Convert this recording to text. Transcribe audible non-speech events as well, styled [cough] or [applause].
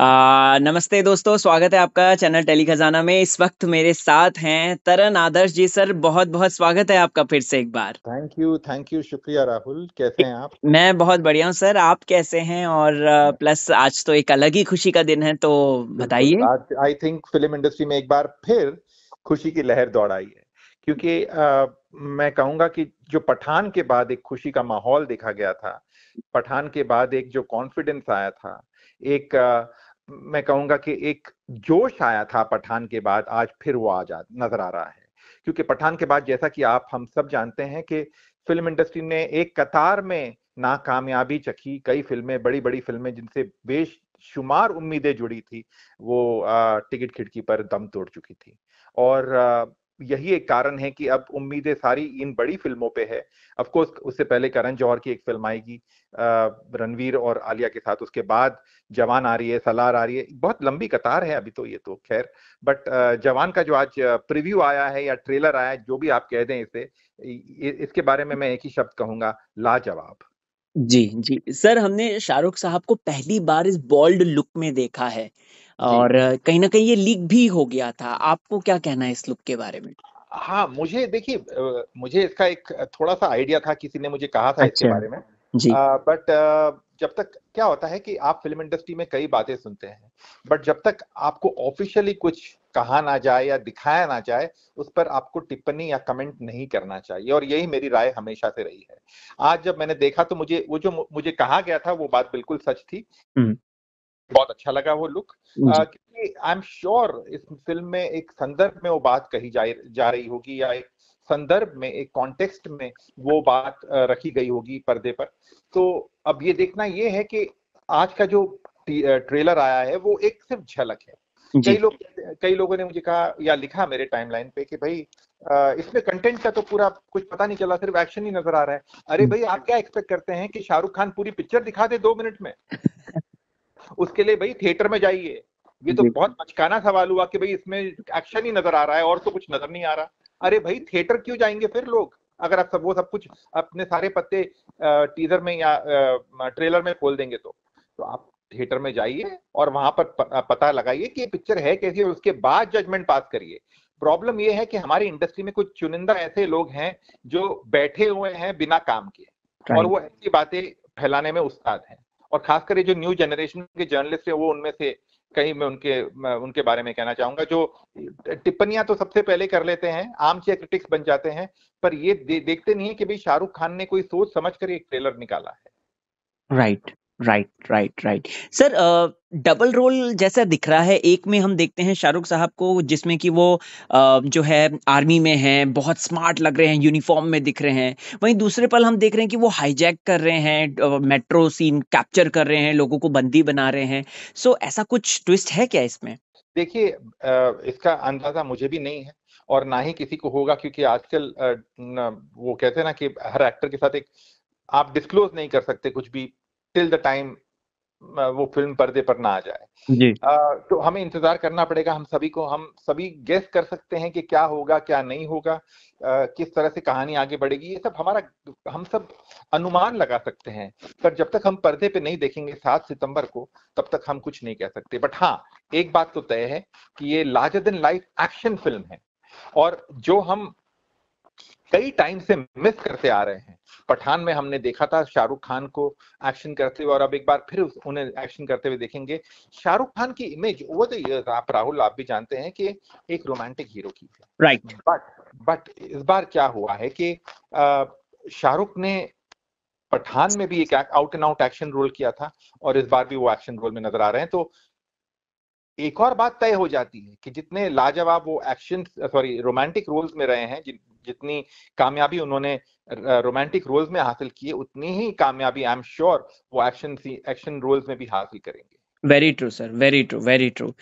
नमस्ते दोस्तों स्वागत है आपका चैनल टेली खजाना में इस वक्त मेरे साथ हैं तरन आदर्श जी सर बहुत बहुत स्वागत है आपका फिर से एक बार थैंक यू थैंक यू शुक्रिया राहुल कैसे हैं आप मैं बहुत बढ़िया हूँ सर आप कैसे हैं और प्लस आज तो एक अलग ही खुशी का दिन है तो बताइए आई थिंक फिल्म इंडस्ट्री में एक बार फिर खुशी की लहर दौड़ आई है क्योंकि मैं कहूंगा कि जो पठान के बाद एक खुशी का माहौल देखा गया था पठान के बाद एक जो कॉन्फिडेंस आया था एक मैं कहूंगा कि एक जोश आया था पठान के बाद आज फिर वो आ जा नजर आ रहा है क्योंकि पठान के बाद जैसा कि आप हम सब जानते हैं कि फिल्म इंडस्ट्री ने एक कतार में नाकामयाबी चखी कई फिल्में बड़ी बड़ी फिल्में जिनसे बेशुमार उम्मीदें जुड़ी थी वो टिकट खिड़की पर दम तोड़ चुकी थी और यही एक कारण है कि अब उम्मीदें सारी इन बड़ी फिल्मों पे है अफकोर्स उससे पहले करण जौहर की एक फिल्म आएगी रणवीर और आलिया के साथ उसके बाद जवान आ रही है सलार आ रही है बहुत लंबी कतार है अभी तो ये तो खैर बट जवान का जो आज प्रिव्यू आया है या ट्रेलर आया है जो भी आप कह दें इसे इसके बारे में मैं एक ही शब्द कहूंगा लाजवाब जी जी सर हमने शाहरुख साहब को पहली बार इस बोल्ड लुक में देखा है और कहीं ना कहीं ये लीक भी हो गया था आपको क्या कहना है इस लुक के बारे में हाँ मुझे देखिए मुझे इसका एक थोड़ा सा आइडिया था किसी ने मुझे कहा था अच्छा, इसके बारे में जी बट जब तक क्या होता है कि आप फिल्म इंडस्ट्री में कई बातें सुनते हैं बट जब तक आपको ऑफिशियली कुछ कहा ना जाए या दिखाया ना जाए उस पर आपको टिप्पणी या कमेंट नहीं करना चाहिए और यही मेरी राय हमेशा से रही है आज जब मैंने देखा तो मुझे वो जो मुझे कहा गया था वो बात बिल्कुल सच थी बहुत अच्छा लगा वो लुक क्योंकि आई एम श्योर इस फिल्म में एक संदर्भ में वो बात कही जा, जा रही होगी या एक संदर्भ में एक कॉन्टेक्स्ट में वो बात रखी गई होगी पर्दे पर तो अब ये देखना ये है कि आज का जो ट्रेलर आया है वो एक सिर्फ झलक है कई लोग कई लोगों ने मुझे कहा या लिखा मेरे टाइमलाइन पे कि भाई इसमें कंटेंट का तो पूरा कुछ पता नहीं चला सिर्फ एक्शन ही नजर आ रहा है अरे हम्म। भाई आप क्या एक्सपेक्ट करते हैं कि शाहरुख खान पूरी पिक्चर दिखा दे दो मिनट में [laughs] उसके लिए भाई थिएटर में जाइए ये तो बहुत बचकाना सवाल हुआ कि भाई इसमें एक्शन ही नजर आ रहा है और तो कुछ नजर नहीं आ रहा अरे भाई थिएटर क्यों जाएंगे फिर लोग अगर आप सब वो सब कुछ अपने सारे पत्ते टीजर में या ट्रेलर में खोल देंगे तो तो आप थिएटर में जाइए और वहां पर पता लगाइए कि ये पिक्चर है कैसी और उसके बाद जजमेंट पास करिए प्रॉब्लम ये है कि हमारी इंडस्ट्री में कुछ चुनिंदा ऐसे लोग हैं जो बैठे हुए हैं बिना काम के और वो ऐसी बातें फैलाने में उस्ताद हैं और खासकर ये जो न्यू जनरेशन के जर्नलिस्ट है वो उनमें से कहीं मैं उनके मैं उनके बारे में कहना चाहूंगा जो टिप्पणियां तो सबसे पहले कर लेते हैं आम चेयर क्रिटिक्स बन जाते हैं पर ये दे, देखते नहीं है कि भाई शाहरुख खान ने कोई सोच समझ कर एक ट्रेलर निकाला है right right. Right right right sir double role जैसा दिख रहा है एक में हम देखते हैं शाहरुख साहब को जिसमें कि वो uh, जो है आर्मी में हैं बहुत स्मार्ट लग रहे हैं यूनिफॉर्म में दिख रहे हैं वहीं दूसरे पल हम देख रहे हैं कि वो हाईजैक कर रहे हैं मेट्रो सीन कैप्चर कर रहे हैं लोगों को बंदी बना रहे हैं सो so, ऐसा कुछ ट्विस्ट है क्या इसमें देखिए इसका अंदाजा मुझे भी नहीं है और ना ही किसी को होगा क्योंकि आजकल वो कहते हैं ना कि हर एक्टर के साथ एक आप डिस्क्लोज नहीं कर सकते कुछ भी टिल द टाइम वो फिल्म पर्दे पर ना आ जाए जी Uh, तो हमें इंतजार करना पड़ेगा हम सभी को हम सभी गेस कर सकते हैं कि क्या होगा क्या नहीं होगा uh, किस तरह से कहानी आगे बढ़ेगी ये सब हमारा हम सब अनुमान लगा सकते हैं पर जब तक हम पर्दे पे नहीं देखेंगे सात सितंबर को तब तक हम कुछ नहीं कह सकते बट हाँ एक बात तो तय है कि ये larger than life action film है और जो हम कई टाइम से मिस करते आ रहे हैं पठान में हमने देखा था शाहरुख खान को एक्शन करते हुए और अब एक बार फिर उन्हें एक्शन करते हुए देखेंगे शाहरुख खान की इमेज वो तो इयर्स आप राहुल आप भी जानते हैं कि एक रोमांटिक हीरो की राइट बट बट इस बार क्या हुआ है कि शाहरुख ने पठान में भी एक out and out action role किया था और इस बार भी वो एक्शन रोल में नजर आ रहे हैं तो एक और बात तय हो जाती है कि जितने लाजवाब वो एक्शन सॉरी रोमांटिक रोल्स में रहे हैं जितनी कामयाबी उन्होंने रोमांटिक रोल्स में हासिल किए उतनी ही कामयाबी आई एम श्योर वो एक्शन एक्शन रोल्स में भी हासिल करेंगे very true sir very true very true